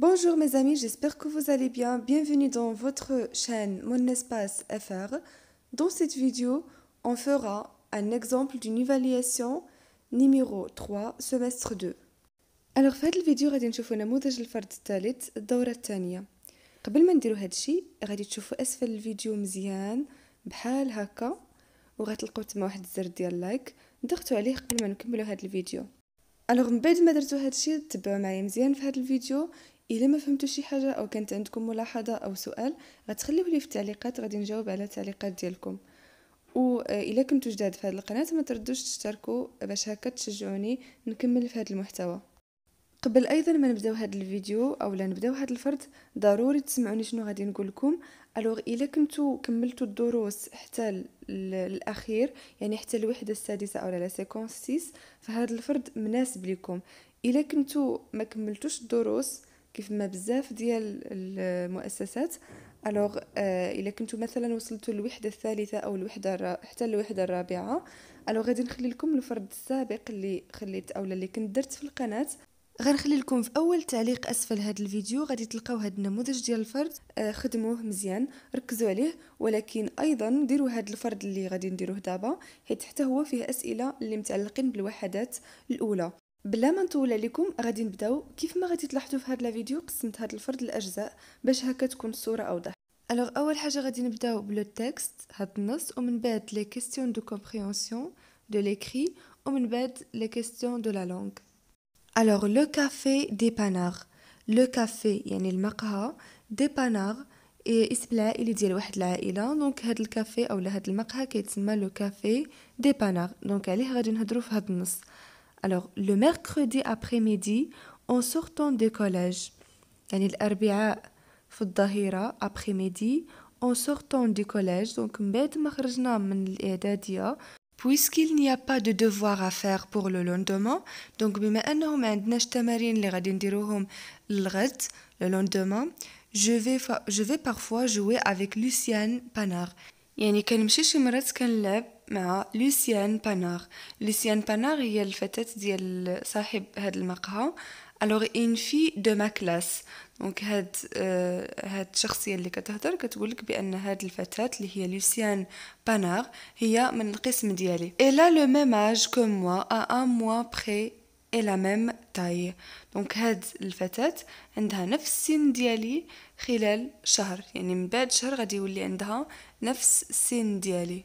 Bonjour mes amis, j'espère que vous allez bien. Bienvenue dans votre chaîne Mon Espace FR. Dans cette vidéo, on fera un exemple d'une évaluation numéro 3 semestre 2. Alors, في هاد vidéo, غادي نشوفوا نموذج الفرد الثالث الدورة الثانية قبل ما نديرو هذا الشيء غادي تشوفوا اسفل الفيديو مزيان بحال هكا وغتلقاو تما واحد الزر ديال لايك ضغطوا عليه قبل ما نكملوا هذا الفيديو الوغ من بعد ما درتو هذا الشيء تبعوا معايا مزيان في هذا الفيديو الا ما فهمتوا شي حاجه او كانت عندكم ملاحظه او سؤال غتخليوه لي في التعليقات غادي نجاوب على التعليقات ديالكم الا كنتو جداد في هذه القناه ما تردوش تشتركوا باش هكا تشجعوني نكمل في هذا المحتوى قبل ايضا ما نبداو هذا الفيديو اولا نبداو هذا الفرد ضروري تسمعوني شنو غادي نقول لكم الوغ الا كنتو كملتوا الدروس حتى الاخير يعني حتى الوحده السادسه او لا سيكونس 6 فهاد الفرد مناسب لكم الا كنتو ما كملتوش الدروس كيف ما بزاف ديال المؤسسات الوغ آه، الا كنتو مثلا وصلتوا للوحده الثالثه او الوحده حتى الوحده الرابعه الوغ غادي نخلي لكم الفرد السابق اللي خليت اولا اللي كنت درت في القناه غنخلي لكم في اول تعليق اسفل هذا الفيديو غادي تلقاو هذا النموذج ديال الفرد آه، خدموه مزيان ركزوا عليه ولكن ايضا ديروا هذا الفرد اللي غادي نديروه دابا حيت حتى هو فيه اسئله اللي متعلقين بالوحدات الاولى بلا ما نطول عليكم غادي نبداو كيف ما غادي تلاحظوا في هذا الفيديو قسمت هذا الفرد لاجزاء باش هكا تكون الصوره اوضح الوغ اول حاجه غادي نبداو بلو تيكست هاد النص ومن بعد لي كيسيون دو كومبريونسيون دو ليكري ومن بعد لي كيسيون دو لا لونغ الوغ لو كافي دي بانار لو كافي يعني المقهى دي بانار اسم العائلة ديال واحد العائله دونك هاد الكافي اولا هاد المقهى كيتسمى لو كافي دي بانار دونك عليه غادي نهضروا في هاد النص Alors, le mercredi après-midi, en sortant du collège, يعني الأربعاء في الظهيرة après-midi, en sortant du collège, donc بعد ما خرجنا من الإعدادية, puisqu'il n'y a pas de devoir à faire pour le lendemain, donc بما أنه ما عندناش تمارين اللي غادي نديروهم الغد, le lendemain, je vais, je vais parfois jouer avec Luciane Panard. يعني كنمشي شي مرات كنلعب مع لوسيان بانار لوسيان بانار هي الفتاة ديال صاحب هذا المقهى الوغ ان في دو ما كلاس دونك هاد آه هاد الشخصيه اللي كتهضر كتقول لك بان هاد الفتاه اللي هي لوسيان بانار هي من القسم ديالي لا لو ميم اج كو موا ا موا بري اي لا ميم تاي دونك هاد الفتاه عندها نفس السن ديالي خلال شهر يعني من بعد شهر غادي يولي عندها نفس السن ديالي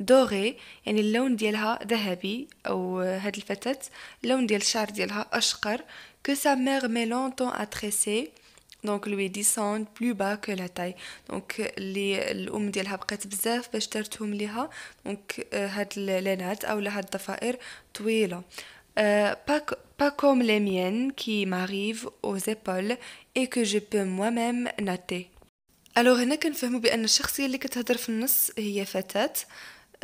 دوغي يعني اللون ديالها ذهبي او هاد الفتاة اللون ديال الشعر ديالها اشقر que sa mère met longtemps à دونك لوي ديسوند بلو با كو لا تاي دونك لي الام ديالها بقات بزاف باش دارتهم ليها دونك هاد لانات اولا هاد الضفائر طويله Euh, با كوم لي ميان كي qui او زيبول اي كو جو بو peux ميم ناتي الوغ هنا كنفهموا بان الشخصيه اللي كتهضر في النص هي فتاه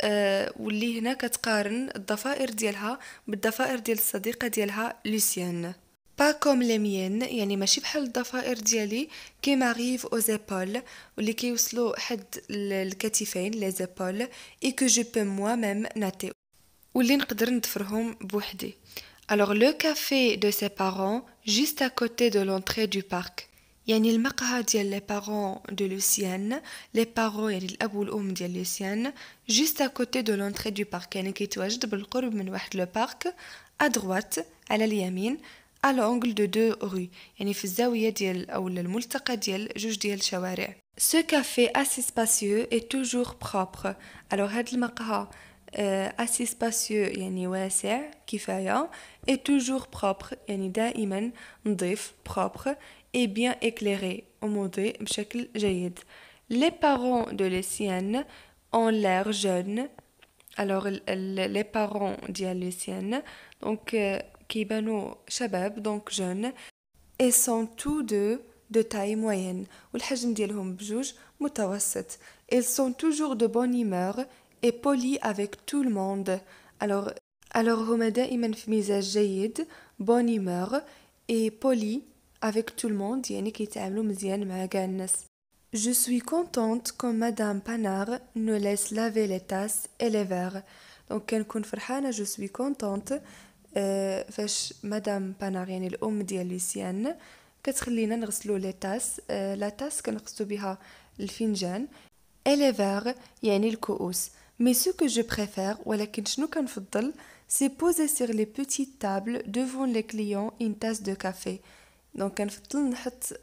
آه، واللي هنا كتقارن الضفائر ديالها بالضفائر ديال الصديقه ديالها لوسيان با كوم لي ميان يعني ماشي بحال الضفائر ديالي كي ماريف او زيبول واللي كيوصلوا حد الكتفين لي زيبول اي كو جو بو موا ميم ناتي واللي نقدر ندفرهم بوحدي الوغ لو كافي دو سي بارون جوست ا كوتي دو لونتري دو بارك يعني المقهى ديال لي بارون de لوسيان لي بارون يعني الاب والام ديال لوسيان جوست ا كوتي دو لونتري دو بارك يعني كيتواجد بالقرب من واحد لو بارك ا على اليمين ا دو دو يعني في الزاويه ديال الملتقى ديال جوج Ce café assez spacieux est toujours propre. Alors, هذا المقهى assez spacieux يعني واسع كفاية est toujours propre يعني دائما نظيف propre et bien éclairé au monde les parents de les ont l'air jeunes alors les parents de les donc donc euh, bano Shabab, donc jeunes et sont tous deux de taille moyenne ils sont toujours de bonne humeur et polis avec tout le monde alors alors هما دائما في bonne humeur et poli avec tout le monde يعني كيتعاملوا مزيان مع كاع الناس Je suis contente quand Madame Panard nous laisse laver les tasses et les verres. Donc, quand je suis contente, je suis contente euh, Madame Panard, yani l'homme de Lucienne, nous laisse les tasses, euh, la tasse que nous avons le finjan, et les verres, yani le kous. Mais ce que je préfère, ou la kinchnou c'est poser sur les petites tables devant les clients une tasse de café. دونك كنفضل نحط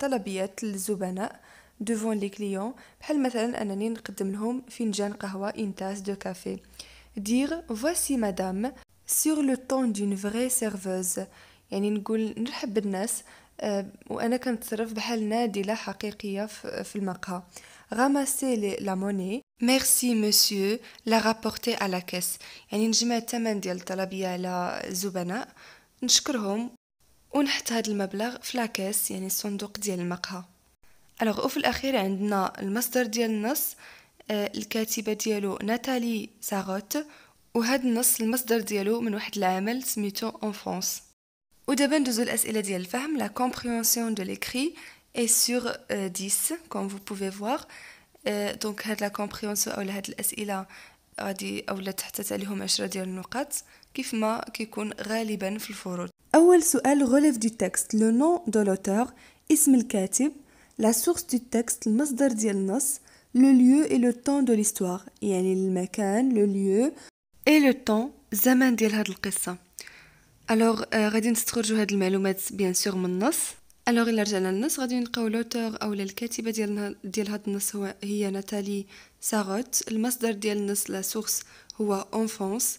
طلبيات للزبناء دوفون لي كليون بحال مثلا انني نقدم لهم فنجان قهوه ان تاس دو كافي دير فواسي مدام سور لو طون دون فري سيرفوز يعني نقول نرحب بالناس وانا كنتصرف بحال نادله حقيقيه في المقهى غاماسي لا موني ميرسي مسيو لا رابورتي على كاس يعني نجمع الثمن ديال الطلبيه على الزبناء نشكرهم ونحط هذا المبلغ في لاكاس يعني الصندوق ديال المقهى الوغ وفي الاخير عندنا المصدر ديال النص آه، الكاتبة ديالو ناتالي ساغوت وهذا النص المصدر ديالو من واحد العمل سميتو اون فرونس ودابا ندوزو الاسئله ديال الفهم لا كومبريونسيون دو ليكري اي سور 10 كوم فو بوفي فوار دونك هاد لا كومبريونسيون اولا هاد الاسئله غادي اولا تحتت عليهم 10 ديال النقاط كيف ما كيكون غالبا في الفروض أول سؤال غلف دي تكست لو nom دو لوتور اسم الكاتب لا سورس دي تكست المصدر ديال النص لو ليو اي لو طون دو ليستوار يعني المكان لو ليو اي لو طون زمان ديال هاد القصة الوغ غادي نستخرجوا هاد المعلومات بيان سور من النص الوغ الا رجعنا للنص غادي نلقاو لوتور اولا الكاتبه ديال ديال هاد النص هو هي ناتالي ساغوت المصدر ديال النص لا سورس هو اونفونس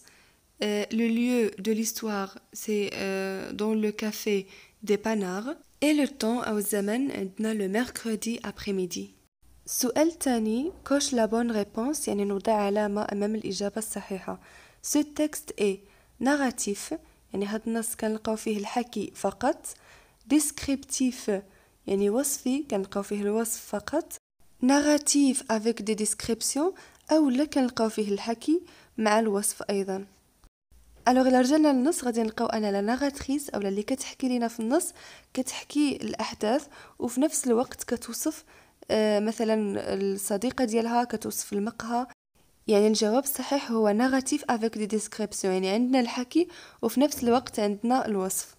Euh, le lieu de l'histoire, c'est euh, dans le café des Panards. Et le temps, à est le mercredi après-midi. سؤال تاني coche la bonne réponse يعني نوضع علامة أمام الإجابة ce texte est narratif يعني هاد النص كنلقاو فيه الحكي فقط descriptif يعني وصفي كنلقاو فيه الوصف فقط narratif avec des descriptions أو لا كنلقاو فيه الحكي مع الوصف الوغ الا رجعنا للنص غادي نلقاو ان لا ناراتريس اولا اللي كتحكي لينا في النص كتحكي الاحداث وفي نفس الوقت كتوصف آه، مثلا الصديقه ديالها كتوصف المقهى يعني الجواب الصحيح هو ناراتيف افيك دي ديسكريبسيون يعني عندنا الحكي وفي نفس الوقت عندنا الوصف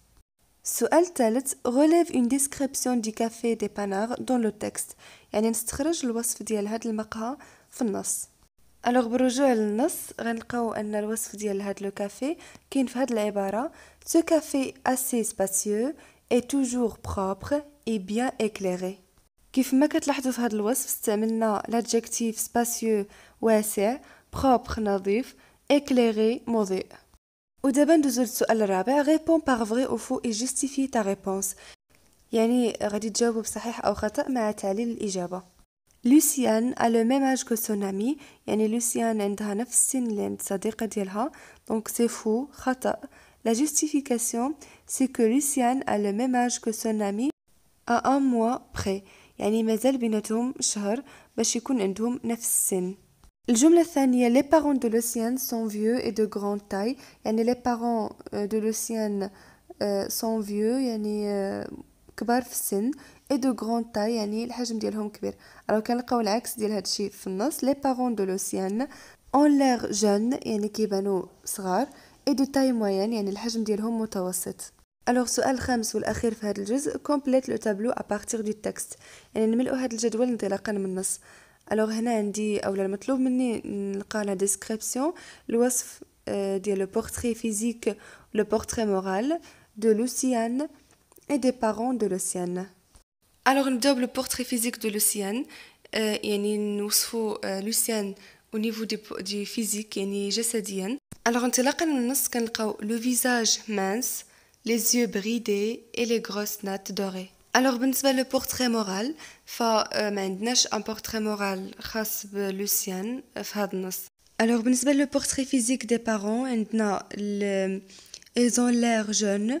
السؤال الثالث غوليف اون ديسكريبسيون دي كافي دي بانار دون لو تكست يعني نستخرج الوصف ديال هاد المقهى في النص الوغ بالرجوع للنص غنلقاو ان الوصف ديال هاد لو كافي كاين في هاد العباره سو كافي اسي سباسيو اي توجور بروبر اي بيان اكليري كيف ما كتلاحظوا في هاد الوصف استعملنا لادجكتيف سباسيو واسع بروبر نظيف اكليري مضيء ودابا ندوزو للسؤال الرابع ريبون باغ فري او فو اي جوستيفي تا ريبونس يعني غادي تجاوبوا بصحيح او خطا مع تعليل الاجابه luciane a le même âge que son amie يعني لوسيان عندها نفس donc c'est faux خطأ la justification c'est que Luciane a le même âge que son amie à un mois près يعني مازال بيناتهم شهر باش يكون عندهم نفس le الجملة الثانية les parents de Luciane sont vieux et de grande taille يعني les parents euh, de Luciane euh, sont vieux يعني كبار في اي دو غران تاي يعني الحجم ديالهم كبير راه كنلقاو العكس ديال هذا الشيء في النص لي بارون دو لوسيان اون لير جون يعني كيبانو صغار اي دو تاي موين يعني الحجم ديالهم متوسط الوغ السؤال الخامس والاخير في هذا الجزء كومبليت لو تابلو ا بارتير دو تكست يعني نملؤوا هذا الجدول انطلاقا من النص الوغ هنا عندي اولا المطلوب مني نلقى لا ديسكريبسيون الوصف ديال لو بورتري فيزيك لو بورتري مورال دو لوسيان اي دي بارون دو لوسيان alors le double portrait physique de Lucienne euh, nous euh, avons Lucienne au niveau du, physique et ni jessadienne alors on avons le visage mince les yeux bridés et les grosses nattes dorées alors ben le portrait moral fa avons euh, ben, un portrait moral de Lucienne fadnos alors ben le portrait physique des parents ils ont l'air jeunes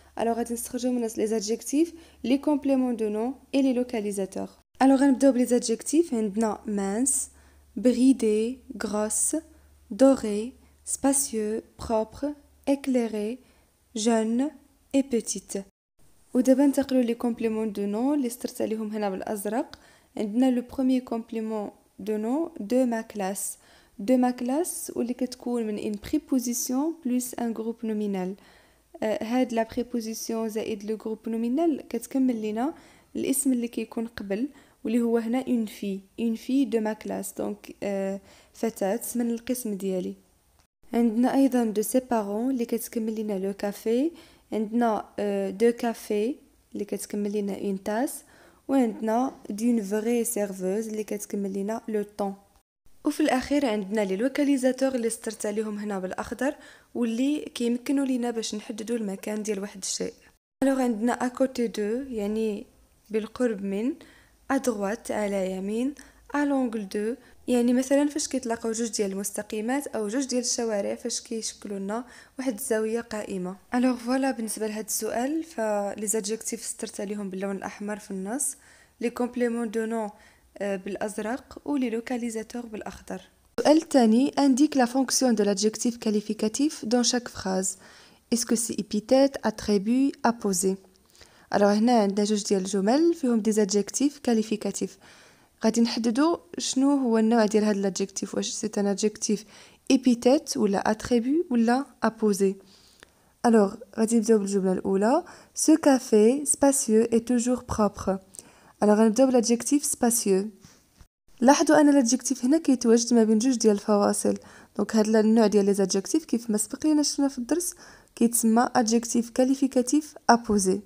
Alors, nous les adjectifs, les compléments de nom et les localisateurs. Alors, on double les adjectifs. nom mince, bridé, grosse, doré, spacieux, propre, éclairé, jeune et petite. Ou d'abord, les compléments de nom, les a le premier complément de nom de ma classe. De ma classe, ou les une préposition plus un groupe nominal. آه، هاد لا بريبوزيسيون زائد لو غروب نومينال كتكمل لينا الاسم اللي كيكون قبل واللي هو هنا اون في اون في دو ما كلاس دونك فتاه من القسم ديالي عندنا ايضا دو سي بارون اللي كتكمل لينا لو كافي عندنا دو آه، كافي اللي كتكمل لينا اون تاس وعندنا دون فري سيرفوز اللي كتكمل لينا لو طون وفي الاخير عندنا لي لوكاليزاتور اللي استرت عليهم هنا بالاخضر واللي كيمكنوا لينا باش نحددوا المكان ديال واحد الشيء الوغ عندنا اكوتي دو يعني بالقرب من ادروات على يمين الونغل دو يعني مثلا فاش كيتلاقاو جوج ديال المستقيمات او جوج ديال الشوارع فاش كيشكلوا لنا واحد الزاويه قائمه الوغ فوالا بالنسبه لهذا السؤال فلي زادجكتيف سترت عليهم باللون الاحمر في النص لي كومبليمون دو نون Euh, ou les localisateurs. indique la fonction de l'adjectif qualificatif dans chaque phrase. Est-ce que c'est épithète, attribut, apposé Alors, maintenant, je il y a des adjectifs qualificatifs. que c'est un adjectif épithète, ou apposé. Alors, je vous disais le ce café spacieux est toujours propre. الوغ غنبداو بالادجكتيف سباسيو لاحظوا ان الادجكتيف هنا كيتواجد ما بين جوج ديال الفواصل دونك هاد النوع ديال لي زادجيكتيف كيف ما سبق لينا شفنا في الدرس كيتسمى ادجكتيف كاليفيكاتيف ابوزي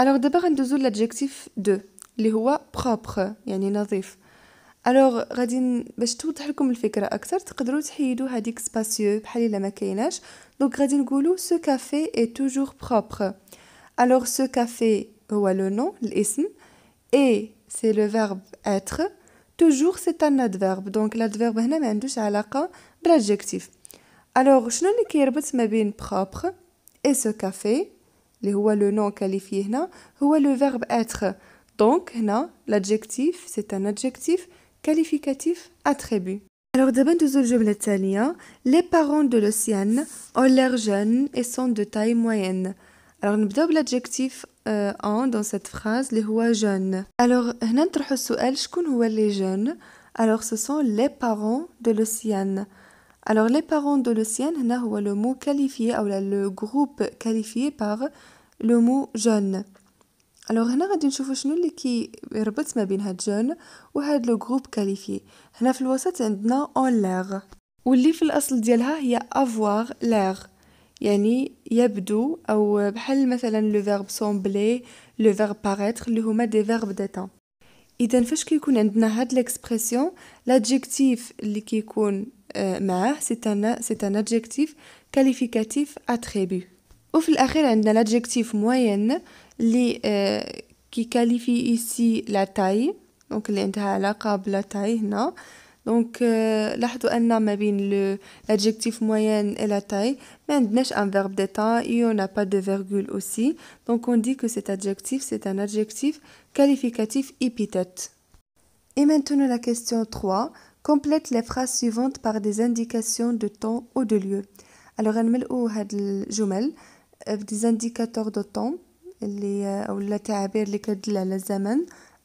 الوغ دابا غندوزو لادجكتيف دو اللي هو بروبر يعني نظيف الوغ غادي باش توضح لكم الفكره اكثر تقدروا تحيدوا هذيك سباسيو بحال الا ما كايناش دونك غادي نقولوا سو كافي اي توجور بروبر الوغ سو كافي هو لو نو الاسم et c'est le verbe être toujours c'est un adverbe donc l'adverbe هنا ما عندوش علاقه alors شنو اللي كيربط ما بين propre et ce café اللي هو le nom qualifié هنا هو le verbe être donc هنا l'adjectif c'est un adjectif qualificatif attribut alors d'abord nous الجملة الثانية les parents de l'océan ont l'air jeunes et sont de taille moyenne alors, نبداو l'adjectif euh, « en dans cette phrase les هو jeunes. Alors, nous avons السؤال شكون les jeunes Alors, ce sont les parents de l'océan. Alors, les parents de l'océan, هنا le mot qualifié ou le groupe qualifié par le mot jeune. Alors, هنا غادي نشوفوا شنو اللي كيربط ما بين هاد جون وهاد لو جروب كاليفي هنا في الوسط عندنا اون le واللي في الاصل ديالها هي avoir l'air ». يعني يبدو أو بحال مثلا لو فيرب سومبلي لو فيرب باغيتر اللي هما دي فيرب ديتان اذا فاش كيكون عندنا هاد ليكسبرسيون لادجيكتيف اللي كيكون آه، معاه سي ان سي ان ادجيكتيف كاليفيكاتيف اتريبي وفي الاخير عندنا لادجيكتيف موين اللي كيكاليفي ايسي لا تاي دونك اللي عندها علاقه بلا تاي هنا Donc, euh, لاحظوا ان l'adjectif moyen et la taille ما عندناش un verbe d'état et on n'a pas de virgule aussi donc on dit que cet adjectif c'est un adjectif qualificatif épithète et maintenant la question 3 complète les phrases suivantes par des indications de temps ou de lieu alors نملؤوا هاد الجمل des indicateurs de temps اللي ولا تعابير اللي كتدل على الزمن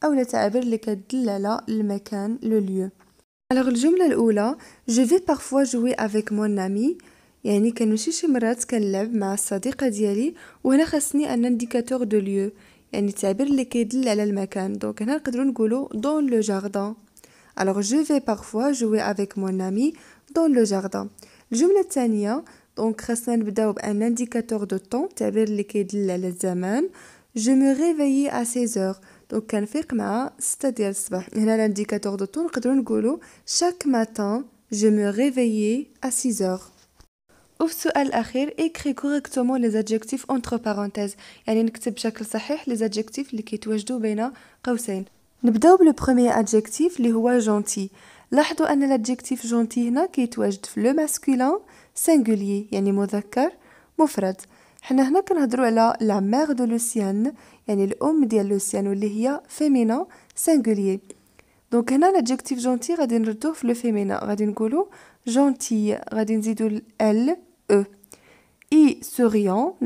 او اللي كتدل lieu الوغ الجملة الاولى جو في بارفوا جوي افيك مون امي يعني كنمشي شي مرات كنلعب مع الصديقة ديالي وهنا خاصني ان انديكاتور دو ليو يعني التعبير اللي كيدل على المكان دونك هنا نقدروا نقولوا دون لو جاردان الوغ جو في بارفوا جوي افيك مون امي دون لو جاردان الجملة الثانية دونك خاصنا نبداو بان انديكاتور دو طون التعبير اللي كيدل على الزمان جو مي ريفيي ا 16 دونك كنفيق مع 6 ديال الصباح هنا لانديكاتور دو طون نقدروا نقولوا شاك ماتان جو مي ريفيي ا 6 اور وفي السؤال الاخير اكري كوريكتومون لي ادجكتيف اونتر بارونتيز يعني نكتب بشكل صحيح لي ادجكتيف اللي كيتواجدوا بين قوسين نبداو بلو بروميير ادجكتيف اللي هو جونتي لاحظوا ان الادجكتيف جونتي هنا كيتواجد في لو ماسكولين سينغولي يعني مذكر مفرد حنا هنا كنهضروا على لا مير دو لوسيان Et l'homme de l'océan ou liya féminin, singulier. Donc, on a l'adjectif gentil, radin rituf le féminin, radin golo, gentil, radin zidul l, e. I, souriant,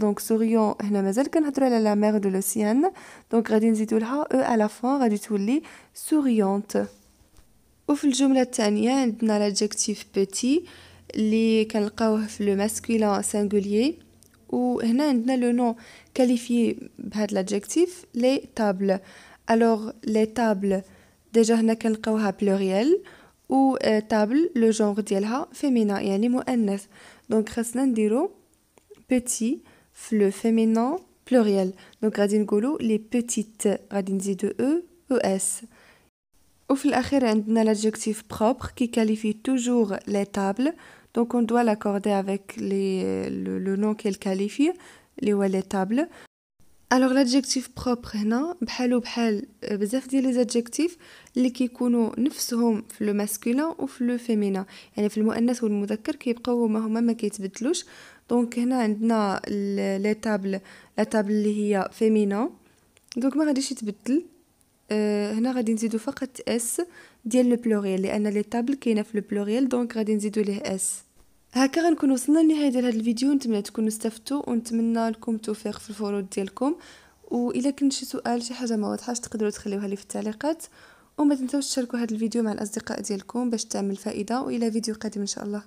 donc souriant, on a besoin qu'on la mère de l'océan, donc radin zidul ha, e à la fin, raditul li, souriante. Ouf, le jour de la tanière, on a l'adjectif petit, li, quelqu'un qui a le masculin, singulier. وهنا عندنا لو نو كاليفي بهاد لادجيكتيف لي تابل الوغ لي تابل ديجا هنا كنلقاوها بلوريال و تابل لو جونغ ديالها فيمينا يعني مؤنث دونك خاصنا نديرو بيتي في لو فيمينا بلوريال دونك غادي نقولو لي بيتيت غادي نزيدو او او e, اس e وفي الاخير عندنا لادجيكتيف بروبر كي كاليفي توجور لي تابل Donc on doit l'accorder avec les, le, le, nom qu'elle qualifie, les ou les tables. Alors l'adjectif propre هنا بحالو بحال بزاف ديال les adjectifs اللي كيكونوا نفسهم في لو ماسكولين في لو فيمينا يعني في المؤنث والمذكر كيبقاو هما هما ما كيتبدلوش donc هنا عندنا la table la table اللي هي فيمينا donc ما غاديش يتبدل هنا غادي نزيدو فقط s ديال لو بلوريال لان لي طابل كاينه في لو بلوريال دونك غادي نزيدو ليه اس هكا غنكون وصلنا لنهاية ديال هذا الفيديو نتمنى تكونوا استفدتوا ونتمنى لكم التوفيق في الفروض ديالكم الا كان شي سؤال شي حاجه ما واضحاش تقدروا تخليوها لي في التعليقات وما تنساوش تشاركوا هذا الفيديو مع الاصدقاء ديالكم باش تعمل فائده والى فيديو قادم ان شاء الله